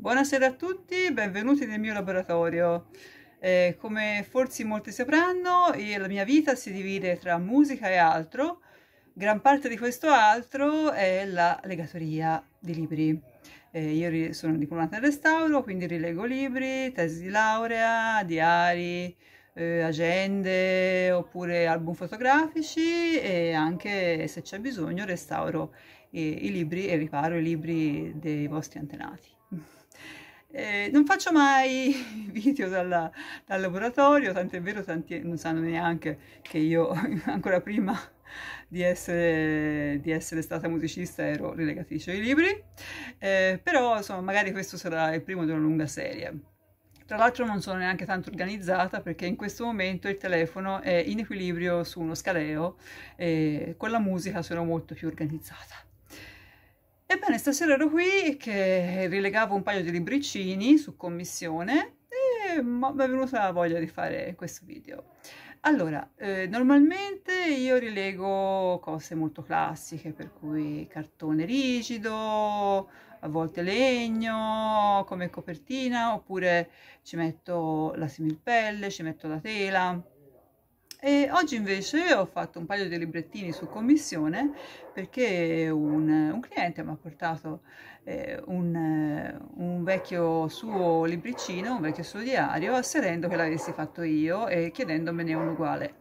Buonasera a tutti, benvenuti nel mio laboratorio. Eh, come forse molti sapranno, la mia vita si divide tra musica e altro. Gran parte di questo altro è la legatoria di libri. Eh, io sono diplomata in restauro, quindi rilego libri, tesi di laurea, diari, eh, agende oppure album fotografici e anche, se c'è bisogno, restauro i libri e riparo i libri dei vostri antenati. Eh, non faccio mai video dalla, dal laboratorio, tanto è vero, tanti non sanno neanche che io ancora prima di essere, di essere stata musicista ero rilegatrice di libri, eh, però insomma magari questo sarà il primo di una lunga serie. Tra l'altro non sono neanche tanto organizzata perché in questo momento il telefono è in equilibrio su uno scaleo e con la musica sono molto più organizzata. Ebbene, stasera ero qui che rilegavo un paio di libricini su commissione e mi è venuta la voglia di fare questo video. Allora, eh, normalmente io rilego cose molto classiche, per cui cartone rigido, a volte legno come copertina, oppure ci metto la similpelle, ci metto la tela, e oggi invece ho fatto un paio di librettini su commissione perché un, un cliente mi ha portato eh, un, un, vecchio suo libricino, un vecchio suo diario, asserendo che l'avessi fatto io e chiedendomene un uguale.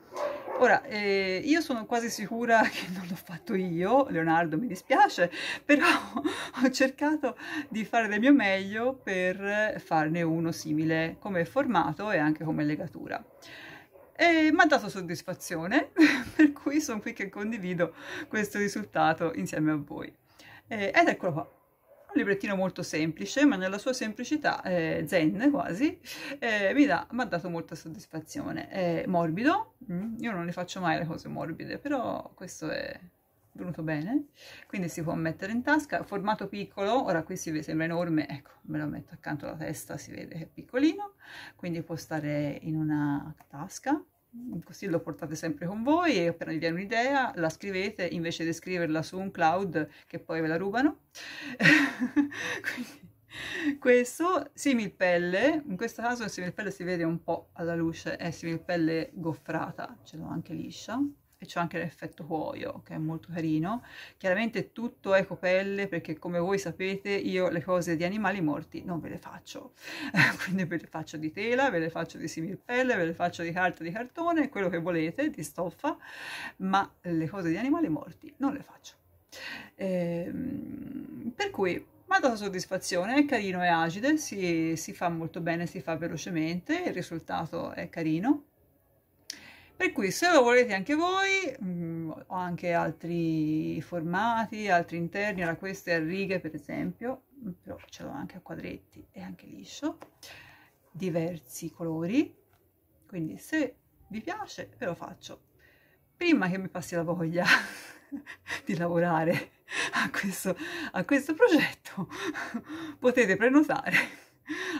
Ora, eh, io sono quasi sicura che non l'ho fatto io, Leonardo mi dispiace, però ho cercato di fare del mio meglio per farne uno simile come formato e anche come legatura e mi ha dato soddisfazione, per cui sono qui che condivido questo risultato insieme a voi. Eh, ed eccolo qua. Un librettino molto semplice, ma nella sua semplicità eh, zen quasi, eh, mi, ha dato molta soddisfazione. È morbido, mm, io non ne faccio mai le cose morbide, però questo è venuto bene, quindi si può mettere in tasca, formato piccolo, ora qui si vede, sembra enorme, ecco, me lo metto accanto alla testa, si vede che è piccolino, quindi può stare in una tasca, così lo portate sempre con voi e appena vi viene un'idea la scrivete invece di scriverla su un cloud che poi ve la rubano. quindi... Questo similpelle, in questo caso il similpelle si vede un po' alla luce, è similpelle goffrata, ce l'ho anche liscia, e c'è anche l'effetto cuoio che è molto carino chiaramente tutto è copelle perché come voi sapete io le cose di animali morti non ve le faccio quindi ve le faccio di tela ve le faccio di similpelle ve le faccio di carta di cartone quello che volete di stoffa ma le cose di animali morti non le faccio ehm, per cui mi ha dato soddisfazione, è carino, è agile, si, si fa molto bene, si fa velocemente, il risultato è carino per cui se lo volete anche voi, mh, mm, ho anche altri formati, altri interni, ora queste a righe per esempio, mm, però ce l'ho anche a quadretti e anche liscio, diversi colori, quindi se vi piace ve lo faccio. Prima che mi passi la voglia di lavorare a questo, a questo progetto, potete prenotare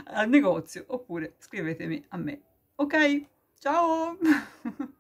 al negozio oppure scrivetemi a me, ok? Ciao!